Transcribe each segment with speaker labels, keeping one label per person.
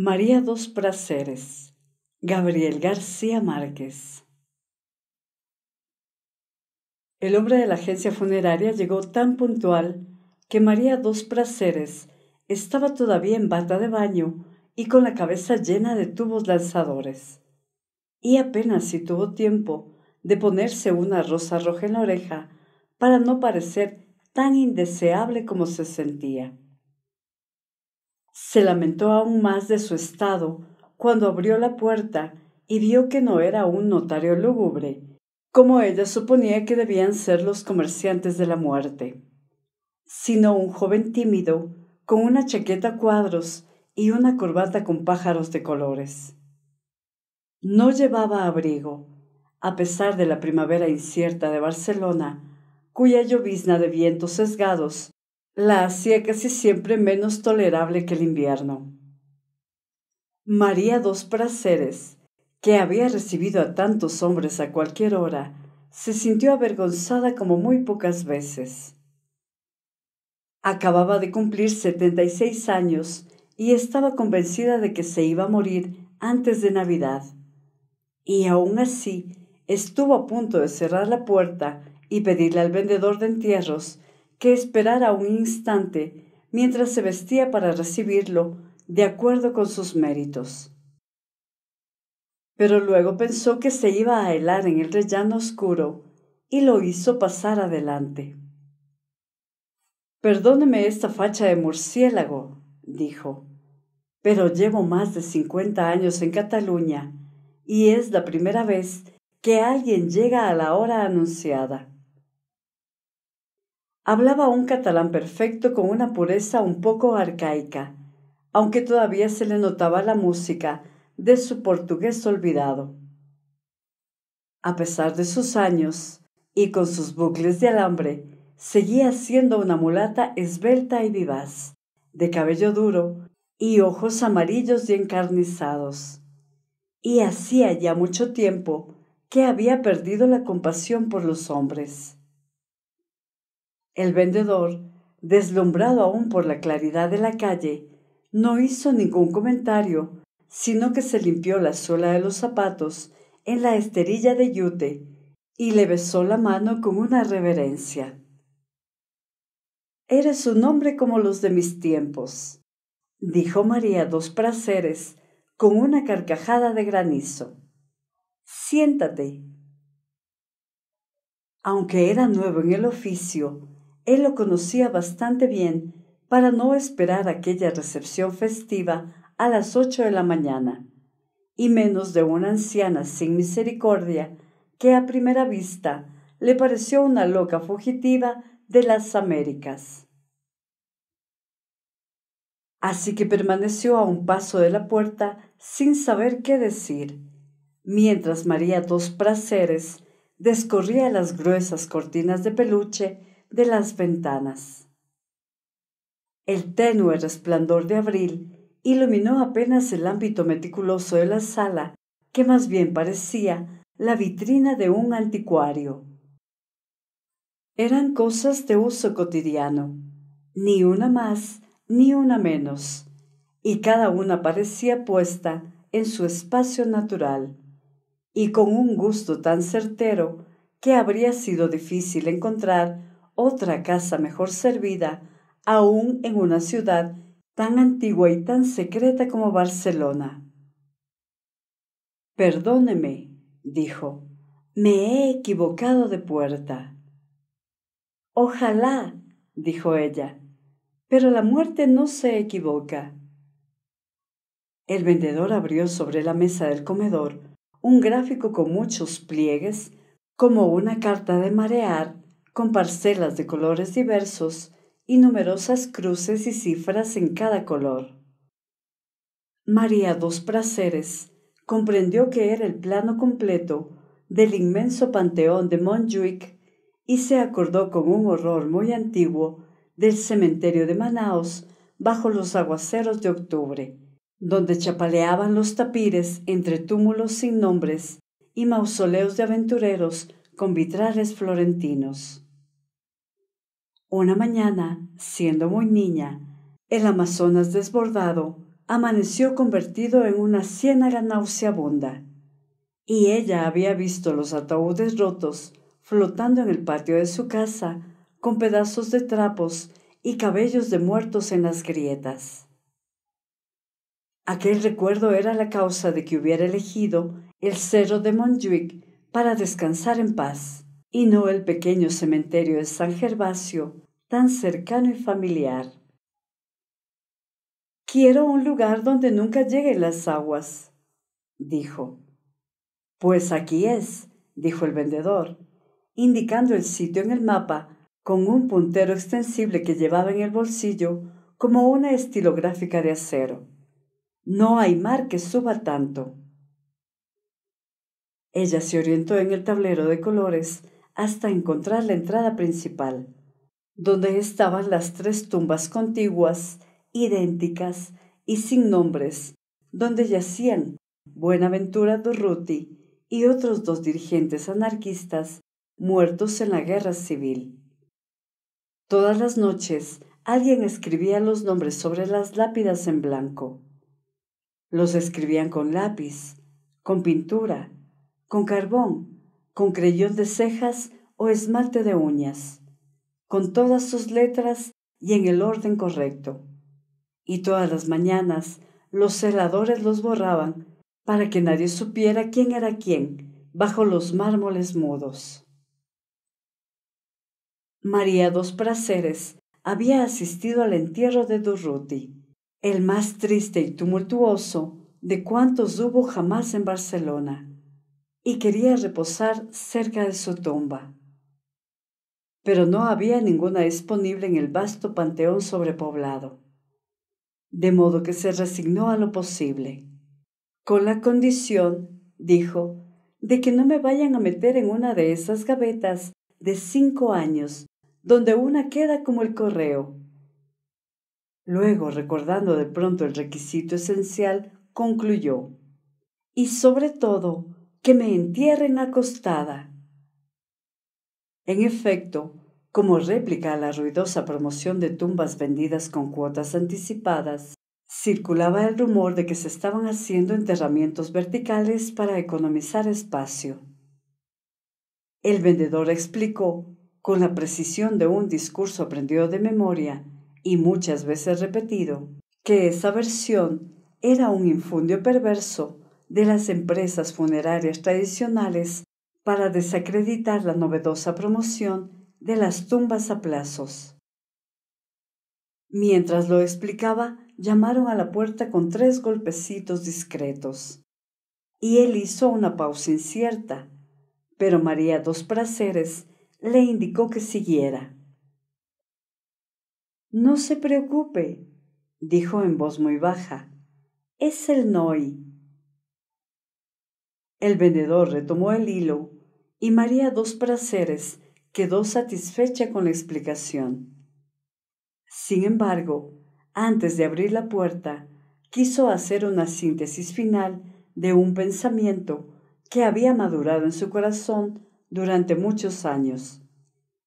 Speaker 1: María dos Praceres, Gabriel García Márquez. El hombre de la agencia funeraria llegó tan puntual que María dos Praceres estaba todavía en bata de baño y con la cabeza llena de tubos lanzadores. Y apenas si tuvo tiempo de ponerse una rosa roja en la oreja para no parecer tan indeseable como se sentía. Se lamentó aún más de su estado cuando abrió la puerta y vio que no era un notario lúgubre, como ella suponía que debían ser los comerciantes de la muerte, sino un joven tímido, con una chaqueta cuadros y una corbata con pájaros de colores. No llevaba abrigo, a pesar de la primavera incierta de Barcelona, cuya llovizna de vientos sesgados la hacía casi siempre menos tolerable que el invierno. María dos Praceres, que había recibido a tantos hombres a cualquier hora, se sintió avergonzada como muy pocas veces. Acababa de cumplir setenta y seis años y estaba convencida de que se iba a morir antes de Navidad. Y aún así, estuvo a punto de cerrar la puerta y pedirle al vendedor de entierros que esperara un instante mientras se vestía para recibirlo de acuerdo con sus méritos. Pero luego pensó que se iba a helar en el rellano oscuro y lo hizo pasar adelante. Perdóneme esta facha de murciélago, dijo, pero llevo más de cincuenta años en Cataluña y es la primera vez que alguien llega a la hora anunciada. Hablaba un catalán perfecto con una pureza un poco arcaica, aunque todavía se le notaba la música de su portugués olvidado. A pesar de sus años y con sus bucles de alambre, seguía siendo una mulata esbelta y vivaz, de cabello duro y ojos amarillos y encarnizados. Y hacía ya mucho tiempo que había perdido la compasión por los hombres. El vendedor, deslumbrado aún por la claridad de la calle, no hizo ningún comentario, sino que se limpió la suela de los zapatos en la esterilla de yute y le besó la mano con una reverencia. Eres un hombre como los de mis tiempos, dijo María dos Praceres con una carcajada de granizo. Siéntate. Aunque era nuevo en el oficio, él lo conocía bastante bien para no esperar aquella recepción festiva a las ocho de la mañana, y menos de una anciana sin misericordia que a primera vista le pareció una loca fugitiva de las Américas. Así que permaneció a un paso de la puerta sin saber qué decir, mientras María dos Praceres descorría las gruesas cortinas de peluche de las ventanas. El tenue resplandor de abril iluminó apenas el ámbito meticuloso de la sala, que más bien parecía la vitrina de un anticuario. Eran cosas de uso cotidiano, ni una más ni una menos, y cada una parecía puesta en su espacio natural, y con un gusto tan certero que habría sido difícil encontrar otra casa mejor servida, aún en una ciudad tan antigua y tan secreta como Barcelona. Perdóneme, dijo, me he equivocado de puerta. Ojalá, dijo ella, pero la muerte no se equivoca. El vendedor abrió sobre la mesa del comedor un gráfico con muchos pliegues, como una carta de marear, con parcelas de colores diversos y numerosas cruces y cifras en cada color. María dos Praceres comprendió que era el plano completo del inmenso panteón de Montjuic y se acordó con un horror muy antiguo del cementerio de Manaos bajo los aguaceros de octubre, donde chapaleaban los tapires entre túmulos sin nombres y mausoleos de aventureros con vitrales florentinos. Una mañana, siendo muy niña, el Amazonas desbordado amaneció convertido en una ciénaga nauseabunda, y ella había visto los ataúdes rotos flotando en el patio de su casa, con pedazos de trapos y cabellos de muertos en las grietas. Aquel recuerdo era la causa de que hubiera elegido el cerro de Montjuic para descansar en paz y no el pequeño cementerio de San Gervasio, tan cercano y familiar. Quiero un lugar donde nunca lleguen las aguas, dijo. Pues aquí es, dijo el vendedor, indicando el sitio en el mapa con un puntero extensible que llevaba en el bolsillo como una estilográfica de acero. No hay mar que suba tanto. Ella se orientó en el tablero de colores hasta encontrar la entrada principal, donde estaban las tres tumbas contiguas, idénticas y sin nombres, donde yacían Buenaventura Durruti y otros dos dirigentes anarquistas muertos en la guerra civil. Todas las noches alguien escribía los nombres sobre las lápidas en blanco. Los escribían con lápiz, con pintura, con carbón con creyón de cejas o esmalte de uñas, con todas sus letras y en el orden correcto. Y todas las mañanas los celadores los borraban para que nadie supiera quién era quién bajo los mármoles mudos. María dos Praceres había asistido al entierro de Durruti, el más triste y tumultuoso de cuantos hubo jamás en Barcelona y quería reposar cerca de su tumba. Pero no había ninguna disponible en el vasto panteón sobrepoblado, de modo que se resignó a lo posible, con la condición, dijo, de que no me vayan a meter en una de esas gavetas de cinco años, donde una queda como el correo. Luego, recordando de pronto el requisito esencial, concluyó, y sobre todo, que me entierren acostada. En efecto, como réplica a la ruidosa promoción de tumbas vendidas con cuotas anticipadas, circulaba el rumor de que se estaban haciendo enterramientos verticales para economizar espacio. El vendedor explicó, con la precisión de un discurso aprendido de memoria y muchas veces repetido, que esa versión era un infundio perverso de las empresas funerarias tradicionales para desacreditar la novedosa promoción de las tumbas a plazos. Mientras lo explicaba, llamaron a la puerta con tres golpecitos discretos. Y él hizo una pausa incierta, pero María dos Praceres le indicó que siguiera. No se preocupe, dijo en voz muy baja. Es el Noi. El vendedor retomó el hilo y María dos Praceres quedó satisfecha con la explicación. Sin embargo, antes de abrir la puerta, quiso hacer una síntesis final de un pensamiento que había madurado en su corazón durante muchos años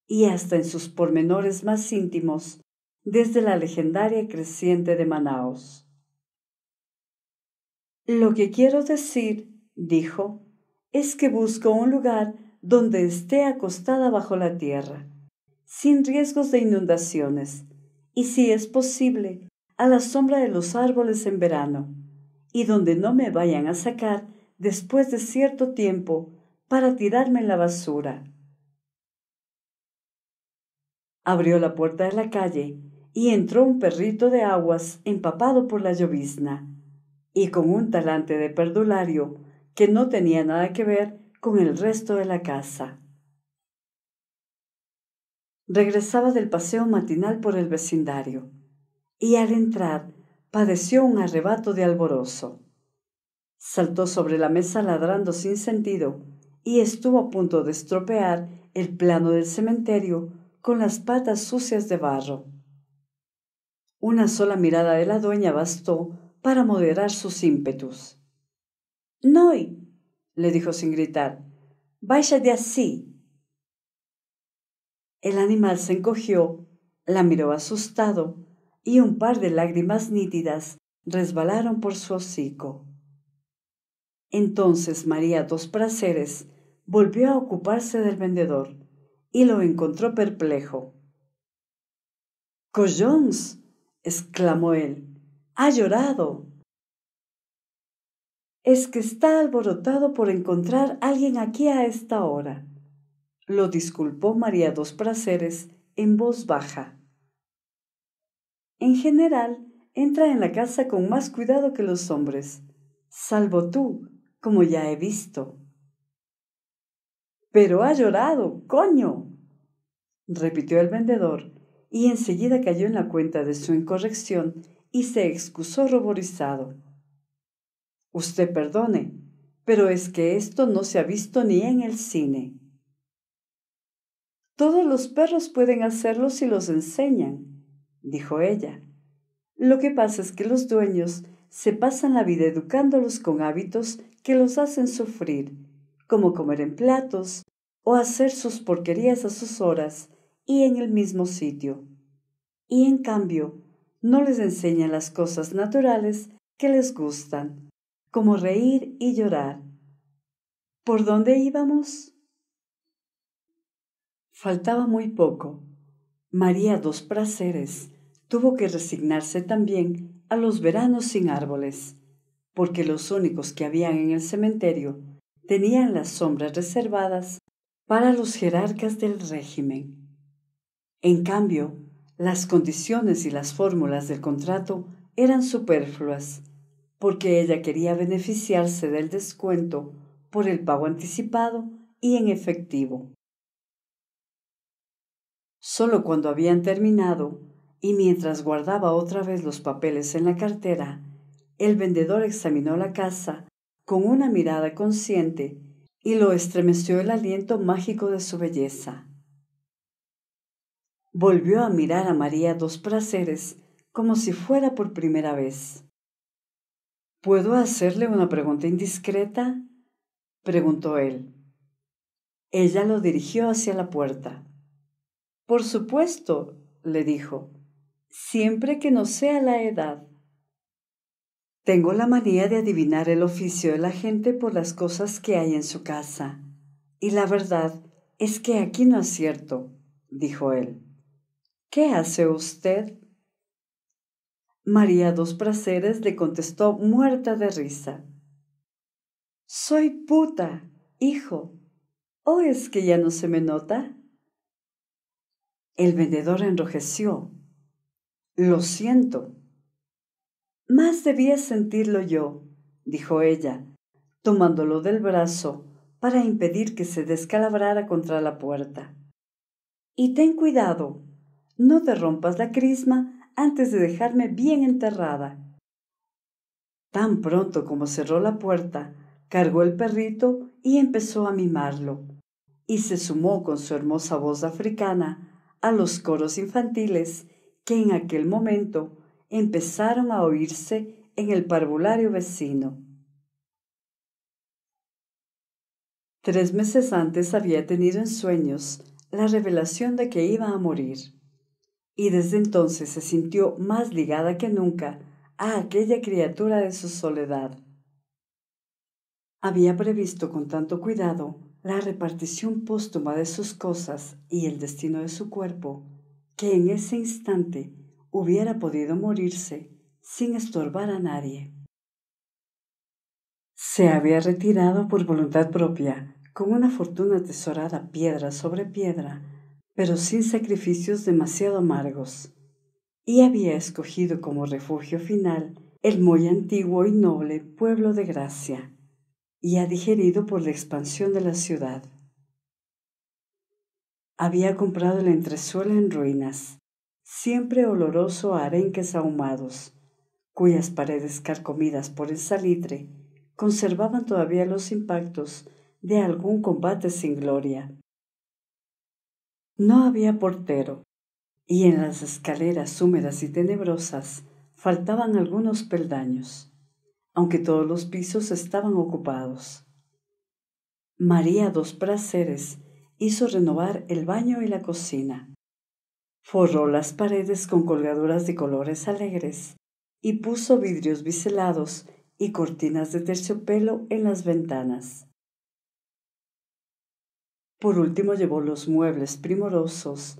Speaker 1: y hasta en sus pormenores más íntimos desde la legendaria creciente de Manaos. Lo que quiero decir dijo, es que busco un lugar donde esté acostada bajo la tierra, sin riesgos de inundaciones, y si es posible, a la sombra de los árboles en verano, y donde no me vayan a sacar después de cierto tiempo para tirarme en la basura. Abrió la puerta de la calle y entró un perrito de aguas empapado por la llovizna, y con un talante de perdulario que no tenía nada que ver con el resto de la casa. Regresaba del paseo matinal por el vecindario y al entrar padeció un arrebato de alborozo. Saltó sobre la mesa ladrando sin sentido y estuvo a punto de estropear el plano del cementerio con las patas sucias de barro. Una sola mirada de la dueña bastó para moderar sus ímpetus. Noy, le dijo sin gritar, vaya de así. El animal se encogió, la miró asustado y un par de lágrimas nítidas resbalaron por su hocico. Entonces María Dos Praceres volvió a ocuparse del vendedor y lo encontró perplejo. Collons, exclamó él, ha llorado. Es que está alborotado por encontrar alguien aquí a esta hora. Lo disculpó María dos Praceres en voz baja. En general, entra en la casa con más cuidado que los hombres, salvo tú, como ya he visto. Pero ha llorado, coño, repitió el vendedor, y enseguida cayó en la cuenta de su incorrección y se excusó ruborizado. Usted perdone, pero es que esto no se ha visto ni en el cine. Todos los perros pueden hacerlo si los enseñan, dijo ella. Lo que pasa es que los dueños se pasan la vida educándolos con hábitos que los hacen sufrir, como comer en platos o hacer sus porquerías a sus horas y en el mismo sitio. Y en cambio, no les enseñan las cosas naturales que les gustan, como reír y llorar. ¿Por dónde íbamos? Faltaba muy poco. María dos Praceres tuvo que resignarse también a los veranos sin árboles, porque los únicos que habían en el cementerio tenían las sombras reservadas para los jerarcas del régimen. En cambio, las condiciones y las fórmulas del contrato eran superfluas porque ella quería beneficiarse del descuento por el pago anticipado y en efectivo. Solo cuando habían terminado y mientras guardaba otra vez los papeles en la cartera, el vendedor examinó la casa con una mirada consciente y lo estremeció el aliento mágico de su belleza. Volvió a mirar a María dos placeres como si fuera por primera vez. ¿Puedo hacerle una pregunta indiscreta? preguntó él. Ella lo dirigió hacia la puerta. Por supuesto, le dijo, siempre que no sea la edad. Tengo la manía de adivinar el oficio de la gente por las cosas que hay en su casa. Y la verdad es que aquí no acierto, dijo él. ¿Qué hace usted? María Dos Praceres le contestó muerta de risa. Soy puta, hijo. ¿O es que ya no se me nota? El vendedor enrojeció. Lo siento. Más debía sentirlo yo, dijo ella, tomándolo del brazo para impedir que se descalabrara contra la puerta. Y ten cuidado, no te rompas la crisma antes de dejarme bien enterrada. Tan pronto como cerró la puerta, cargó el perrito y empezó a mimarlo, y se sumó con su hermosa voz africana a los coros infantiles que en aquel momento empezaron a oírse en el parvulario vecino. Tres meses antes había tenido en sueños la revelación de que iba a morir y desde entonces se sintió más ligada que nunca a aquella criatura de su soledad. Había previsto con tanto cuidado la repartición póstuma de sus cosas y el destino de su cuerpo, que en ese instante hubiera podido morirse sin estorbar a nadie. Se había retirado por voluntad propia, con una fortuna atesorada piedra sobre piedra, pero sin sacrificios demasiado amargos, y había escogido como refugio final el muy antiguo y noble pueblo de Gracia, y ha digerido por la expansión de la ciudad. Había comprado el entresuela en ruinas, siempre oloroso a arenques ahumados, cuyas paredes carcomidas por el salitre conservaban todavía los impactos de algún combate sin gloria. No había portero, y en las escaleras húmedas y tenebrosas faltaban algunos peldaños, aunque todos los pisos estaban ocupados. María dos Praceres hizo renovar el baño y la cocina. Forró las paredes con colgaduras de colores alegres y puso vidrios biselados y cortinas de terciopelo en las ventanas. Por último llevó los muebles primorosos,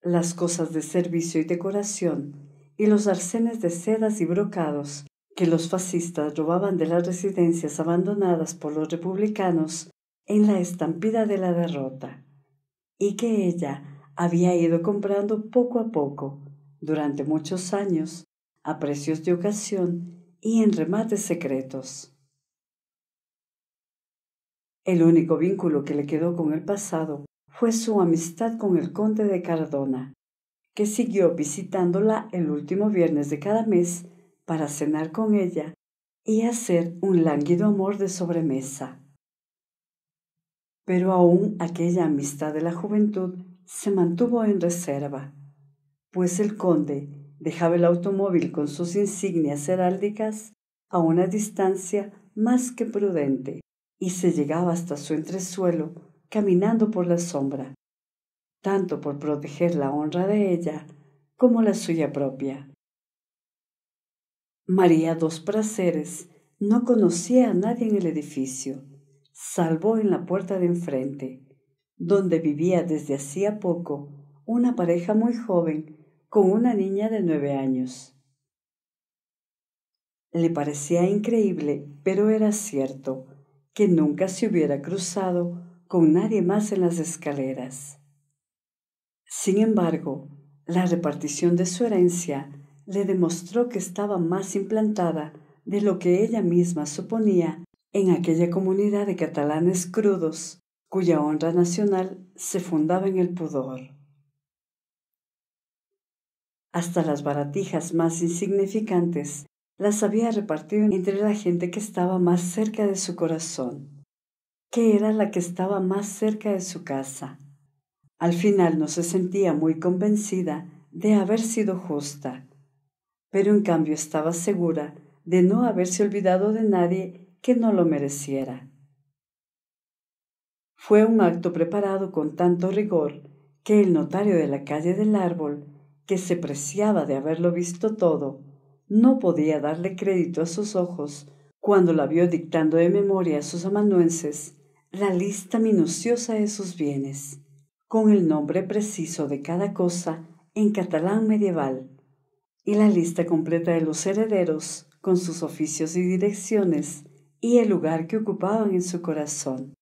Speaker 1: las cosas de servicio y decoración, y los arcenes de sedas y brocados que los fascistas robaban de las residencias abandonadas por los republicanos en la estampida de la derrota, y que ella había ido comprando poco a poco, durante muchos años, a precios de ocasión y en remates secretos. El único vínculo que le quedó con el pasado fue su amistad con el conde de Cardona, que siguió visitándola el último viernes de cada mes para cenar con ella y hacer un lánguido amor de sobremesa. Pero aún aquella amistad de la juventud se mantuvo en reserva, pues el conde dejaba el automóvil con sus insignias heráldicas a una distancia más que prudente y se llegaba hasta su entresuelo caminando por la sombra, tanto por proteger la honra de ella como la suya propia. María dos Praceres no conocía a nadie en el edificio, salvo en la puerta de enfrente, donde vivía desde hacía poco una pareja muy joven con una niña de nueve años. Le parecía increíble, pero era cierto que nunca se hubiera cruzado con nadie más en las escaleras. Sin embargo, la repartición de su herencia le demostró que estaba más implantada de lo que ella misma suponía en aquella comunidad de catalanes crudos cuya honra nacional se fundaba en el pudor. Hasta las baratijas más insignificantes las había repartido entre la gente que estaba más cerca de su corazón, que era la que estaba más cerca de su casa. Al final no se sentía muy convencida de haber sido justa, pero en cambio estaba segura de no haberse olvidado de nadie que no lo mereciera. Fue un acto preparado con tanto rigor que el notario de la calle del árbol, que se preciaba de haberlo visto todo, no podía darle crédito a sus ojos cuando la vio dictando de memoria a sus amanuenses la lista minuciosa de sus bienes, con el nombre preciso de cada cosa en catalán medieval, y la lista completa de los herederos con sus oficios y direcciones y el lugar que ocupaban en su corazón.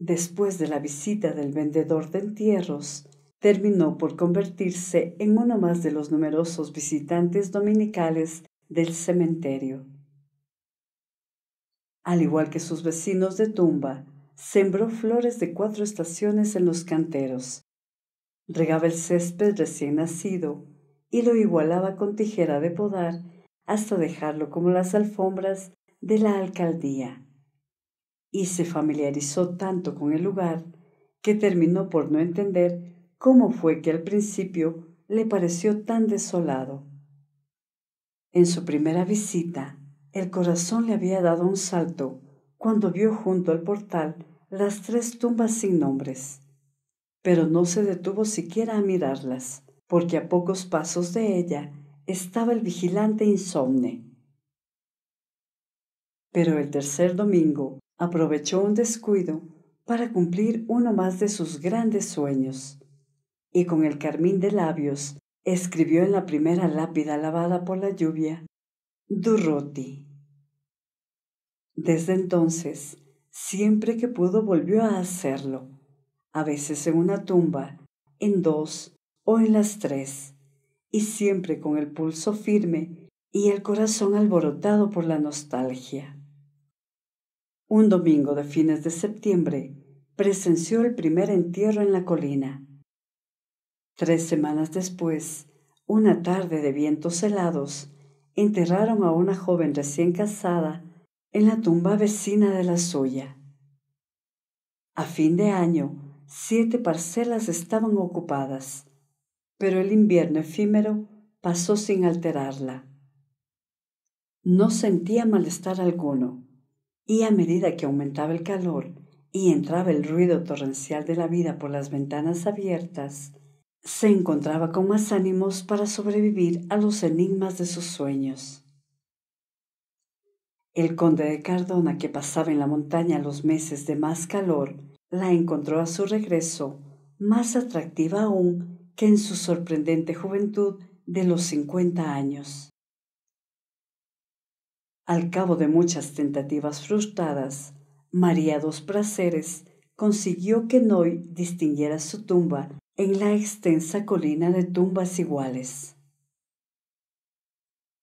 Speaker 1: Después de la visita del vendedor de entierros, terminó por convertirse en uno más de los numerosos visitantes dominicales del cementerio. Al igual que sus vecinos de tumba, sembró flores de cuatro estaciones en los canteros, regaba el césped recién nacido y lo igualaba con tijera de podar hasta dejarlo como las alfombras de la alcaldía. Y se familiarizó tanto con el lugar que terminó por no entender cómo fue que al principio le pareció tan desolado. En su primera visita, el corazón le había dado un salto cuando vio junto al portal las tres tumbas sin nombres, pero no se detuvo siquiera a mirarlas, porque a pocos pasos de ella estaba el vigilante insomne. Pero el tercer domingo aprovechó un descuido para cumplir uno más de sus grandes sueños y con el carmín de labios escribió en la primera lápida lavada por la lluvia, Durroti. Desde entonces, siempre que pudo volvió a hacerlo, a veces en una tumba, en dos o en las tres, y siempre con el pulso firme y el corazón alborotado por la nostalgia. Un domingo de fines de septiembre presenció el primer entierro en la colina Tres semanas después, una tarde de vientos helados, enterraron a una joven recién casada en la tumba vecina de la suya. A fin de año, siete parcelas estaban ocupadas, pero el invierno efímero pasó sin alterarla. No sentía malestar alguno, y a medida que aumentaba el calor y entraba el ruido torrencial de la vida por las ventanas abiertas, se encontraba con más ánimos para sobrevivir a los enigmas de sus sueños. El conde de Cardona, que pasaba en la montaña los meses de más calor, la encontró a su regreso más atractiva aún que en su sorprendente juventud de los cincuenta años. Al cabo de muchas tentativas frustradas, María dos consiguió que Noy distinguiera su tumba en la extensa colina de tumbas iguales.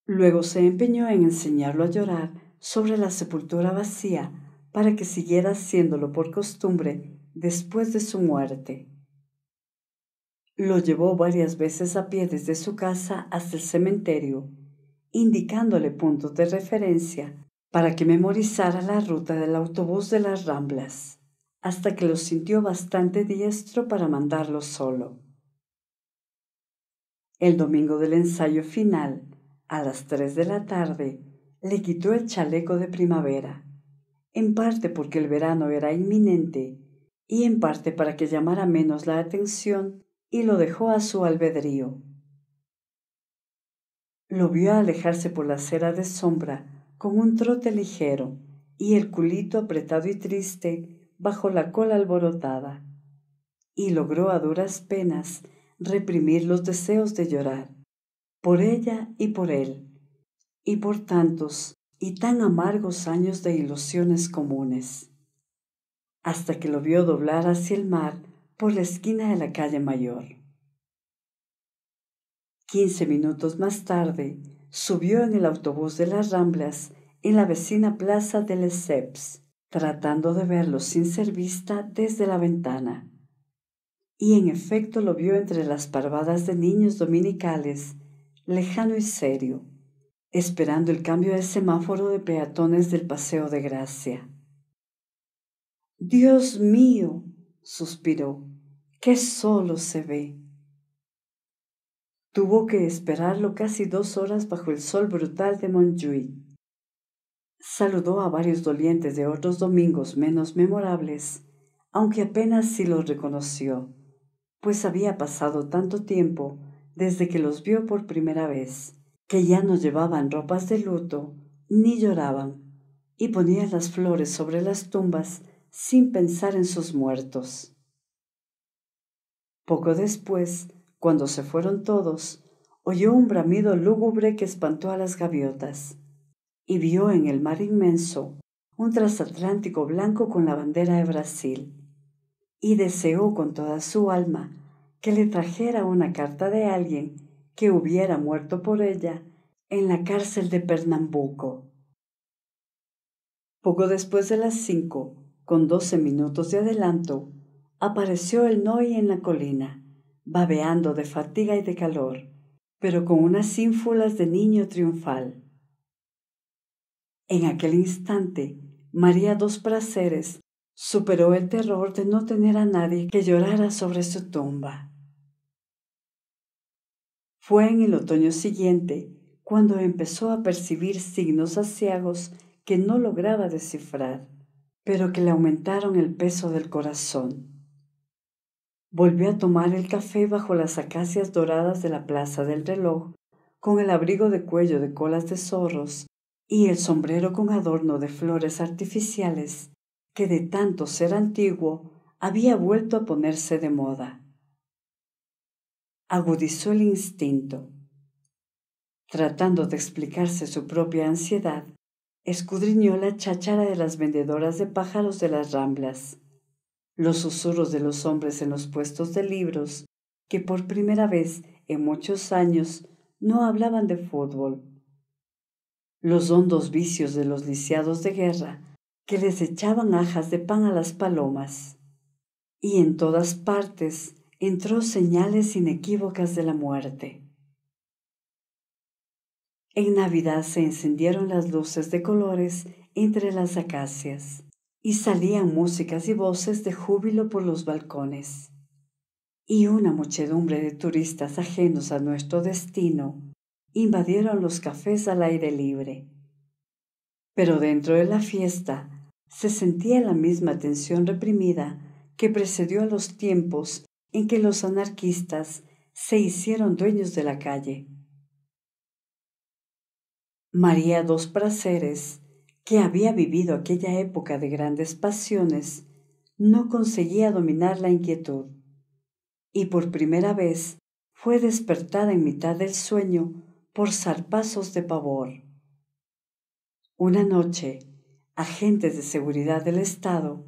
Speaker 1: Luego se empeñó en enseñarlo a llorar sobre la sepultura vacía para que siguiera haciéndolo por costumbre después de su muerte. Lo llevó varias veces a pie desde su casa hasta el cementerio, indicándole puntos de referencia para que memorizara la ruta del autobús de las Ramblas hasta que lo sintió bastante diestro para mandarlo solo. El domingo del ensayo final, a las tres de la tarde, le quitó el chaleco de primavera, en parte porque el verano era inminente y en parte para que llamara menos la atención y lo dejó a su albedrío. Lo vio alejarse por la acera de sombra con un trote ligero y el culito apretado y triste bajo la cola alborotada, y logró a duras penas reprimir los deseos de llorar, por ella y por él, y por tantos y tan amargos años de ilusiones comunes, hasta que lo vio doblar hacia el mar por la esquina de la calle mayor. Quince minutos más tarde, subió en el autobús de las Ramblas en la vecina plaza de Lesseps tratando de verlo sin ser vista desde la ventana. Y en efecto lo vio entre las parvadas de niños dominicales, lejano y serio, esperando el cambio de semáforo de peatones del Paseo de Gracia. Dios mío, suspiró, qué solo se ve. Tuvo que esperarlo casi dos horas bajo el sol brutal de Montjuic Saludó a varios dolientes de otros domingos menos memorables, aunque apenas si los reconoció, pues había pasado tanto tiempo desde que los vio por primera vez, que ya no llevaban ropas de luto, ni lloraban, y ponía las flores sobre las tumbas sin pensar en sus muertos. Poco después, cuando se fueron todos, oyó un bramido lúgubre que espantó a las gaviotas y vio en el mar inmenso un transatlántico blanco con la bandera de Brasil, y deseó con toda su alma que le trajera una carta de alguien que hubiera muerto por ella en la cárcel de Pernambuco. Poco después de las cinco, con doce minutos de adelanto, apareció el Noi en la colina, babeando de fatiga y de calor, pero con unas ínfulas de niño triunfal. En aquel instante, María dos placeres superó el terror de no tener a nadie que llorara sobre su tumba. Fue en el otoño siguiente cuando empezó a percibir signos aciagos que no lograba descifrar, pero que le aumentaron el peso del corazón. Volvió a tomar el café bajo las acacias doradas de la Plaza del Reloj, con el abrigo de cuello de colas de zorros y el sombrero con adorno de flores artificiales que de tanto ser antiguo había vuelto a ponerse de moda. Agudizó el instinto. Tratando de explicarse su propia ansiedad, escudriñó la cháchara de las vendedoras de pájaros de las ramblas, los susurros de los hombres en los puestos de libros, que por primera vez en muchos años no hablaban de fútbol, los hondos vicios de los lisiados de guerra, que les echaban ajas de pan a las palomas. Y en todas partes entró señales inequívocas de la muerte. En Navidad se encendieron las luces de colores entre las acacias y salían músicas y voces de júbilo por los balcones. Y una muchedumbre de turistas ajenos a nuestro destino invadieron los cafés al aire libre. Pero dentro de la fiesta se sentía la misma tensión reprimida que precedió a los tiempos en que los anarquistas se hicieron dueños de la calle. María Dos Praceres, que había vivido aquella época de grandes pasiones, no conseguía dominar la inquietud, y por primera vez fue despertada en mitad del sueño por zarpazos de pavor. Una noche, agentes de seguridad del Estado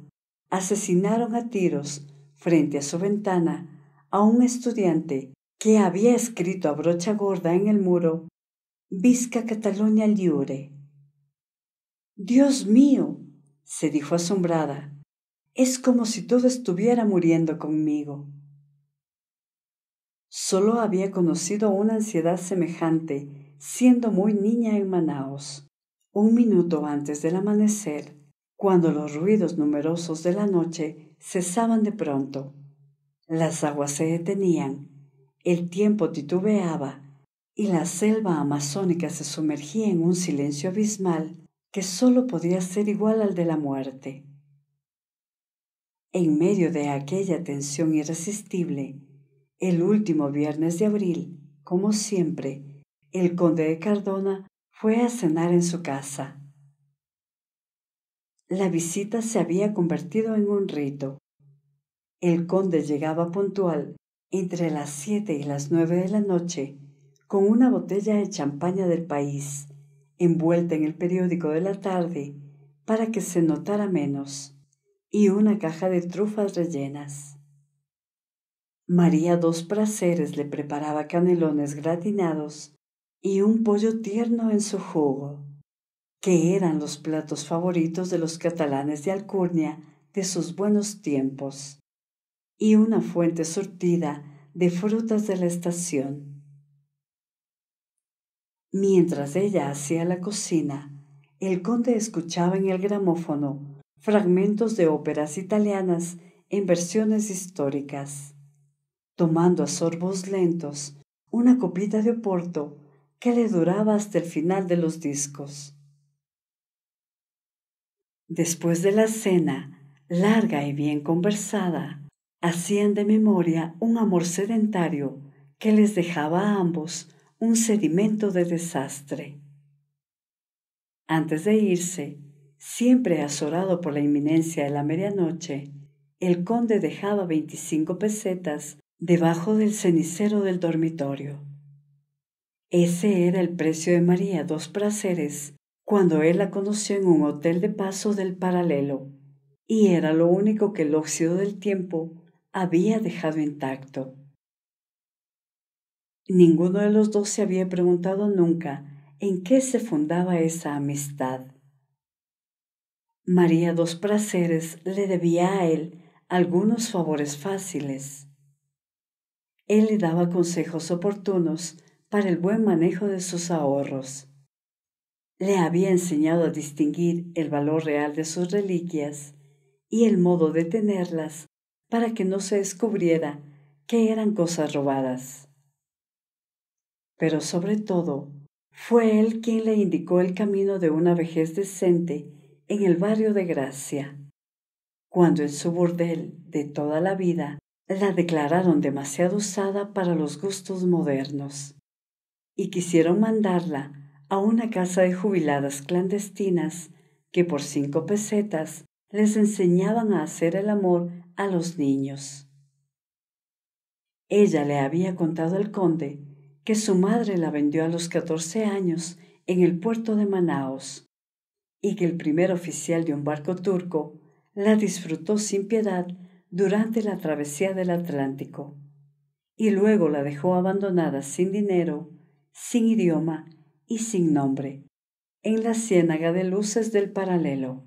Speaker 1: asesinaron a tiros frente a su ventana a un estudiante que había escrito a brocha gorda en el muro Visca Cataluña Liure. Dios mío, se dijo asombrada, es como si todo estuviera muriendo conmigo. Solo había conocido una ansiedad semejante, siendo muy niña en Manaos. Un minuto antes del amanecer, cuando los ruidos numerosos de la noche cesaban de pronto, las aguas se detenían, el tiempo titubeaba y la selva amazónica se sumergía en un silencio abismal que sólo podía ser igual al de la muerte. En medio de aquella tensión irresistible, el último viernes de abril, como siempre, el conde de Cardona fue a cenar en su casa. La visita se había convertido en un rito. El conde llegaba puntual entre las siete y las nueve de la noche con una botella de champaña del país, envuelta en el periódico de la tarde para que se notara menos, y una caja de trufas rellenas. María dos praceres le preparaba canelones gratinados y un pollo tierno en su jugo, que eran los platos favoritos de los catalanes de Alcurnia de sus buenos tiempos, y una fuente surtida de frutas de la estación. Mientras ella hacía la cocina, el conde escuchaba en el gramófono fragmentos de óperas italianas en versiones históricas tomando a sorbos lentos una copita de oporto que le duraba hasta el final de los discos. Después de la cena, larga y bien conversada, hacían de memoria un amor sedentario que les dejaba a ambos un sedimento de desastre. Antes de irse, siempre azorado por la inminencia de la medianoche, el conde dejaba veinticinco pesetas debajo del cenicero del dormitorio. Ese era el precio de María dos placeres cuando él la conoció en un hotel de paso del paralelo, y era lo único que el óxido del tiempo había dejado intacto. Ninguno de los dos se había preguntado nunca en qué se fundaba esa amistad. María dos Placeres le debía a él algunos favores fáciles. Él le daba consejos oportunos para el buen manejo de sus ahorros. Le había enseñado a distinguir el valor real de sus reliquias y el modo de tenerlas para que no se descubriera que eran cosas robadas. Pero sobre todo, fue él quien le indicó el camino de una vejez decente en el barrio de Gracia, cuando en su burdel de toda la vida la declararon demasiado usada para los gustos modernos y quisieron mandarla a una casa de jubiladas clandestinas que por cinco pesetas les enseñaban a hacer el amor a los niños. Ella le había contado al conde que su madre la vendió a los catorce años en el puerto de Manaos y que el primer oficial de un barco turco la disfrutó sin piedad durante la travesía del Atlántico y luego la dejó abandonada sin dinero, sin idioma y sin nombre, en la ciénaga de luces del paralelo.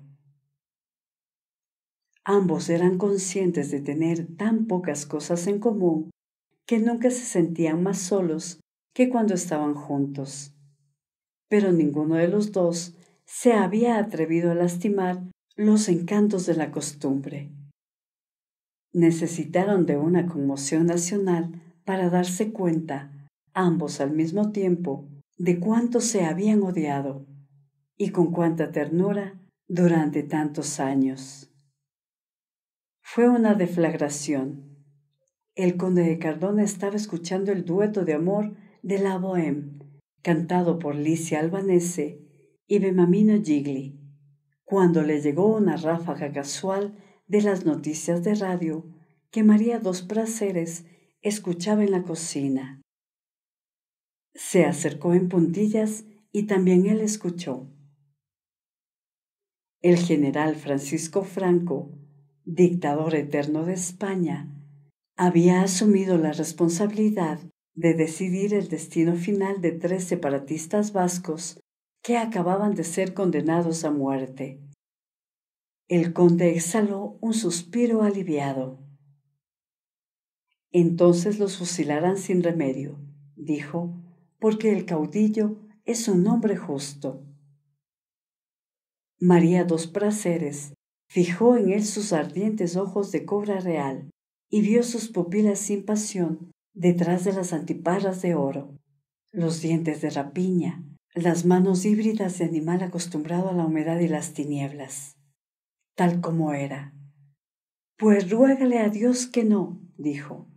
Speaker 1: Ambos eran conscientes de tener tan pocas cosas en común que nunca se sentían más solos que cuando estaban juntos. Pero ninguno de los dos se había atrevido a lastimar los encantos de la costumbre necesitaron de una conmoción nacional para darse cuenta, ambos al mismo tiempo, de cuánto se habían odiado y con cuánta ternura durante tantos años. Fue una deflagración. El conde de Cardona estaba escuchando el dueto de amor de la Bohème, cantado por Licia Albanese y Bemamino Gigli, cuando le llegó una ráfaga casual de las noticias de radio que María Dos Praceres escuchaba en la cocina. Se acercó en puntillas y también él escuchó. El general Francisco Franco, dictador eterno de España, había asumido la responsabilidad de decidir el destino final de tres separatistas vascos que acababan de ser condenados a muerte. El conde exhaló un suspiro aliviado. Entonces los fusilarán sin remedio, dijo, porque el caudillo es un hombre justo. María dos Praceres fijó en él sus ardientes ojos de cobra real y vio sus pupilas sin pasión detrás de las antiparras de oro, los dientes de rapiña, las manos híbridas de animal acostumbrado a la humedad y las tinieblas tal como era. Pues ruégale a Dios que no, dijo,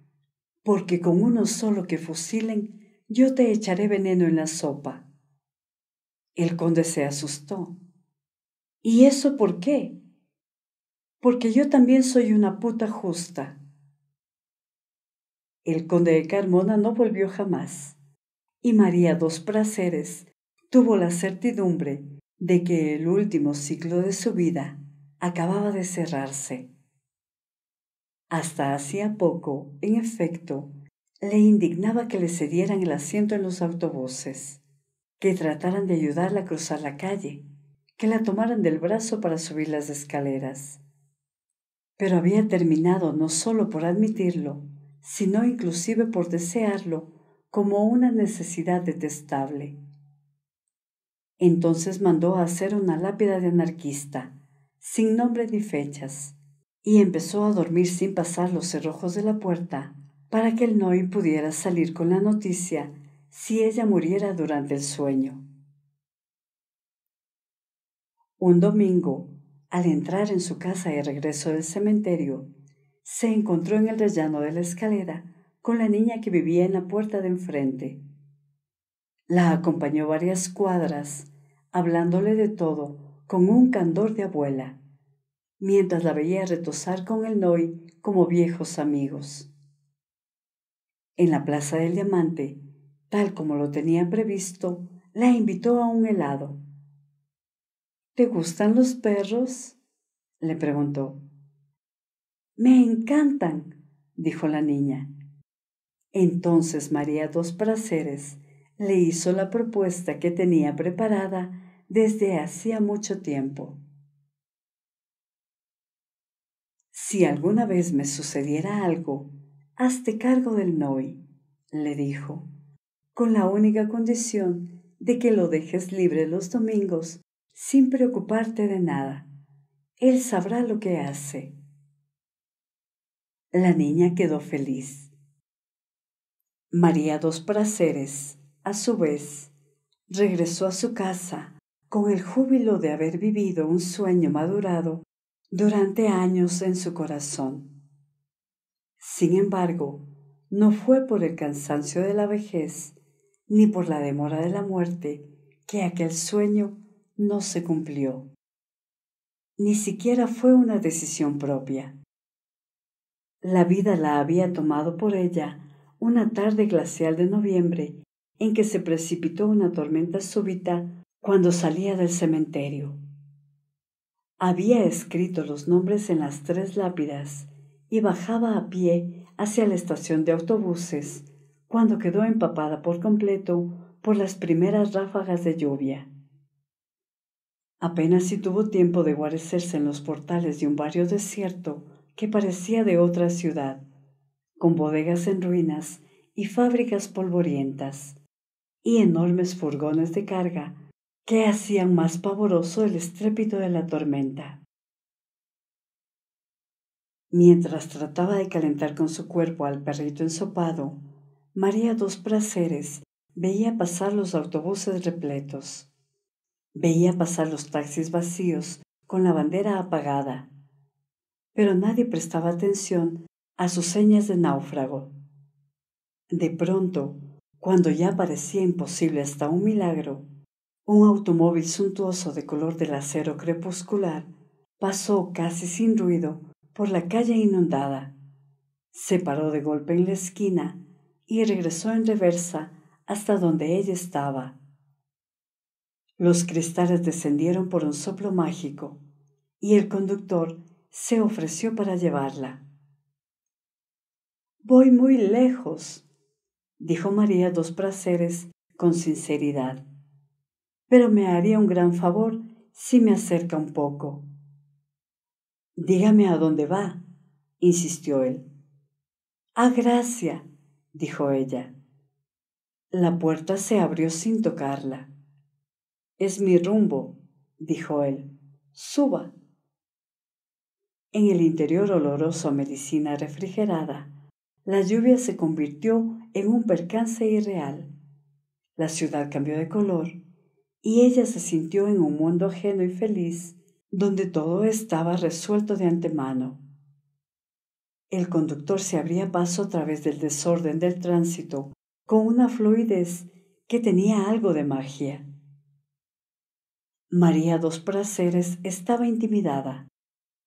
Speaker 1: porque con uno solo que fusilen, yo te echaré veneno en la sopa. El conde se asustó. ¿Y eso por qué? Porque yo también soy una puta justa. El conde de Carmona no volvió jamás, y María dos Praceres tuvo la certidumbre de que el último ciclo de su vida acababa de cerrarse. Hasta hacía poco, en efecto, le indignaba que le cedieran el asiento en los autobuses, que trataran de ayudarla a cruzar la calle, que la tomaran del brazo para subir las escaleras. Pero había terminado no solo por admitirlo, sino inclusive por desearlo como una necesidad detestable. Entonces mandó a hacer una lápida de anarquista sin nombre ni fechas, y empezó a dormir sin pasar los cerrojos de la puerta, para que el Noy pudiera salir con la noticia si ella muriera durante el sueño. Un domingo, al entrar en su casa y regreso del cementerio, se encontró en el rellano de la escalera con la niña que vivía en la puerta de enfrente. La acompañó varias cuadras, hablándole de todo, con un candor de abuela, mientras la veía retosar con el noi como viejos amigos. En la Plaza del Diamante, tal como lo tenía previsto, la invitó a un helado. ¿Te gustan los perros? le preguntó. Me encantan, dijo la niña. Entonces María Dos Praceres le hizo la propuesta que tenía preparada desde hacía mucho tiempo. Si alguna vez me sucediera algo, hazte cargo del Noi, le dijo, con la única condición de que lo dejes libre los domingos sin preocuparte de nada. Él sabrá lo que hace. La niña quedó feliz. María dos Praceres, a su vez, regresó a su casa con el júbilo de haber vivido un sueño madurado durante años en su corazón. Sin embargo, no fue por el cansancio de la vejez ni por la demora de la muerte que aquel sueño no se cumplió. Ni siquiera fue una decisión propia. La vida la había tomado por ella una tarde glacial de noviembre en que se precipitó una tormenta súbita cuando salía del cementerio. Había escrito los nombres en las tres lápidas y bajaba a pie hacia la estación de autobuses cuando quedó empapada por completo por las primeras ráfagas de lluvia. Apenas si tuvo tiempo de guarecerse en los portales de un barrio desierto que parecía de otra ciudad, con bodegas en ruinas y fábricas polvorientas, y enormes furgones de carga ¿Qué hacían más pavoroso el estrépito de la tormenta. Mientras trataba de calentar con su cuerpo al perrito ensopado, María dos placeres veía pasar los autobuses repletos. Veía pasar los taxis vacíos con la bandera apagada. Pero nadie prestaba atención a sus señas de náufrago. De pronto, cuando ya parecía imposible hasta un milagro, un automóvil suntuoso de color del acero crepuscular pasó casi sin ruido por la calle inundada. Se paró de golpe en la esquina y regresó en reversa hasta donde ella estaba. Los cristales descendieron por un soplo mágico y el conductor se ofreció para llevarla. Voy muy lejos, dijo María dos Praceres con sinceridad pero me haría un gran favor si me acerca un poco. Dígame a dónde va, insistió él. A ah, Gracia, dijo ella. La puerta se abrió sin tocarla. Es mi rumbo, dijo él. Suba. En el interior oloroso a medicina refrigerada, la lluvia se convirtió en un percance irreal. La ciudad cambió de color y ella se sintió en un mundo ajeno y feliz, donde todo estaba resuelto de antemano. El conductor se abría paso a través del desorden del tránsito con una fluidez que tenía algo de magia. María dos Praceres estaba intimidada,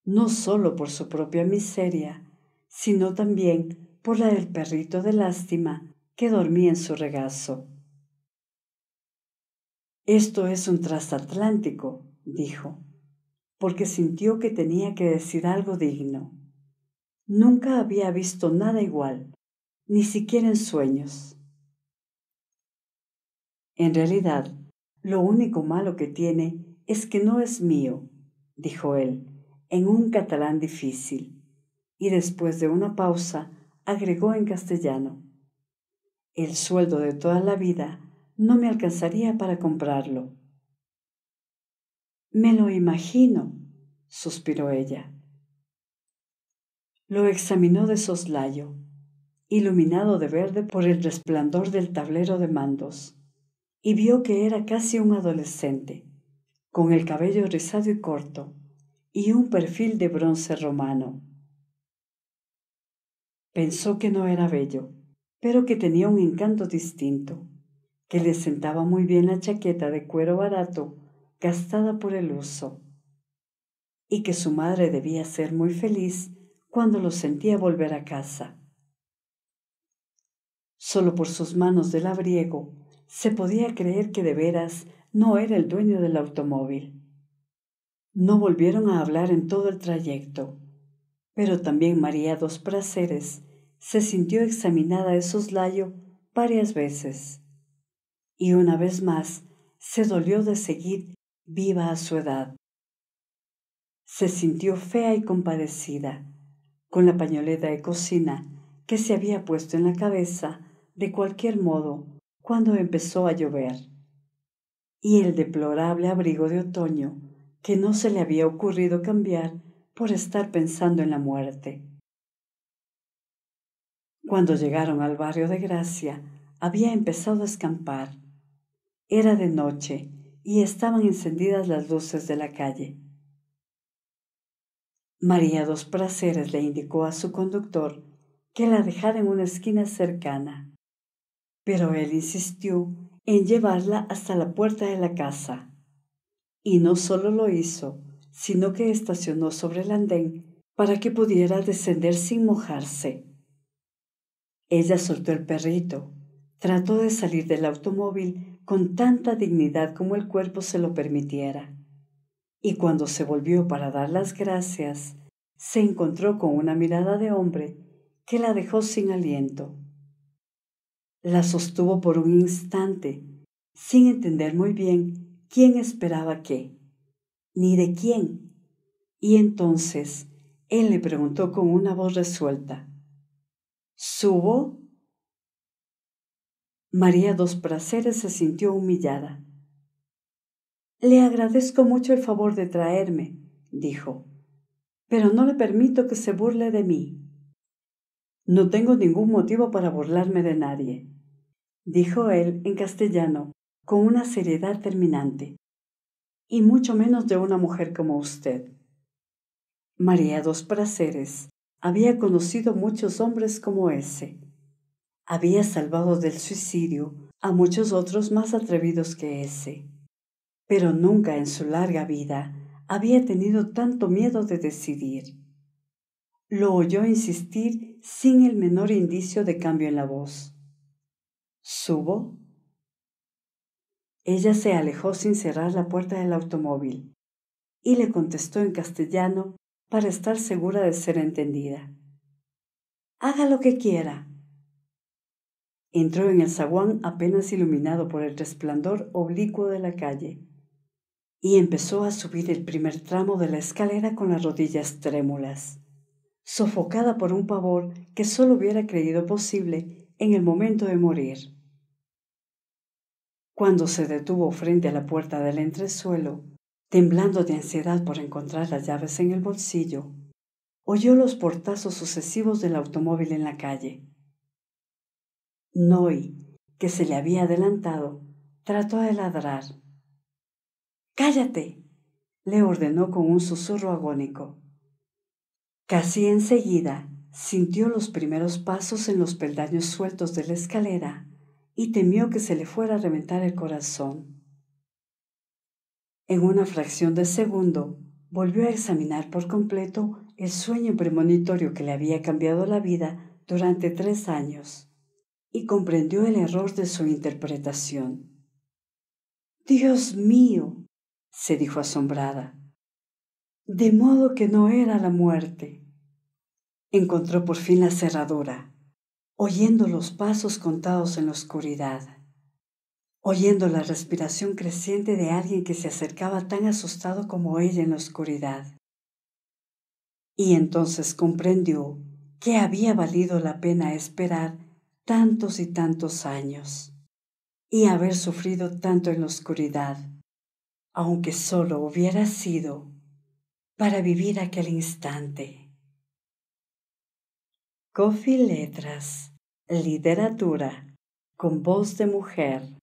Speaker 1: no sólo por su propia miseria, sino también por la del perrito de lástima que dormía en su regazo. Esto es un trasatlántico, dijo, porque sintió que tenía que decir algo digno. Nunca había visto nada igual, ni siquiera en sueños. En realidad, lo único malo que tiene es que no es mío, dijo él, en un catalán difícil, y después de una pausa agregó en castellano. El sueldo de toda la vida no me alcanzaría para comprarlo. Me lo imagino, suspiró ella. Lo examinó de soslayo, iluminado de verde por el resplandor del tablero de mandos, y vio que era casi un adolescente, con el cabello rizado y corto, y un perfil de bronce romano. Pensó que no era bello, pero que tenía un encanto distinto que le sentaba muy bien la chaqueta de cuero barato gastada por el uso, y que su madre debía ser muy feliz cuando lo sentía volver a casa. Solo por sus manos del labriego se podía creer que de veras no era el dueño del automóvil. No volvieron a hablar en todo el trayecto, pero también María dos Praceres se sintió examinada de soslayo varias veces y una vez más se dolió de seguir viva a su edad. Se sintió fea y compadecida, con la pañoleta de cocina que se había puesto en la cabeza de cualquier modo cuando empezó a llover, y el deplorable abrigo de otoño que no se le había ocurrido cambiar por estar pensando en la muerte. Cuando llegaron al barrio de Gracia, había empezado a escampar era de noche y estaban encendidas las luces de la calle. María dos Praceres le indicó a su conductor que la dejara en una esquina cercana, pero él insistió en llevarla hasta la puerta de la casa. Y no solo lo hizo, sino que estacionó sobre el andén para que pudiera descender sin mojarse. Ella soltó el perrito, trató de salir del automóvil con tanta dignidad como el cuerpo se lo permitiera. Y cuando se volvió para dar las gracias, se encontró con una mirada de hombre que la dejó sin aliento. La sostuvo por un instante, sin entender muy bien quién esperaba qué, ni de quién. Y entonces él le preguntó con una voz resuelta, ¿Subo? María dos Praceres se sintió humillada. Le agradezco mucho el favor de traerme, dijo, pero no le permito que se burle de mí. No tengo ningún motivo para burlarme de nadie, dijo él en castellano, con una seriedad terminante, y mucho menos de una mujer como usted. María dos Praceres había conocido muchos hombres como ese, había salvado del suicidio a muchos otros más atrevidos que ese. Pero nunca en su larga vida había tenido tanto miedo de decidir. Lo oyó insistir sin el menor indicio de cambio en la voz. ¿Subo? Ella se alejó sin cerrar la puerta del automóvil y le contestó en castellano para estar segura de ser entendida. Haga lo que quiera, Entró en el zaguán apenas iluminado por el resplandor oblicuo de la calle y empezó a subir el primer tramo de la escalera con las rodillas trémulas, sofocada por un pavor que sólo hubiera creído posible en el momento de morir. Cuando se detuvo frente a la puerta del entresuelo, temblando de ansiedad por encontrar las llaves en el bolsillo, oyó los portazos sucesivos del automóvil en la calle Noy, que se le había adelantado, trató de ladrar. Cállate, le ordenó con un susurro agónico. Casi enseguida sintió los primeros pasos en los peldaños sueltos de la escalera y temió que se le fuera a reventar el corazón. En una fracción de segundo volvió a examinar por completo el sueño premonitorio que le había cambiado la vida durante tres años y comprendió el error de su interpretación. Dios mío, se dijo asombrada, de modo que no era la muerte. Encontró por fin la cerradura, oyendo los pasos contados en la oscuridad, oyendo la respiración creciente de alguien que se acercaba tan asustado como ella en la oscuridad. Y entonces comprendió que había valido la pena esperar tantos y tantos años y haber sufrido tanto en la oscuridad, aunque solo hubiera sido para vivir aquel instante. Coffee Letras, literatura con voz de mujer.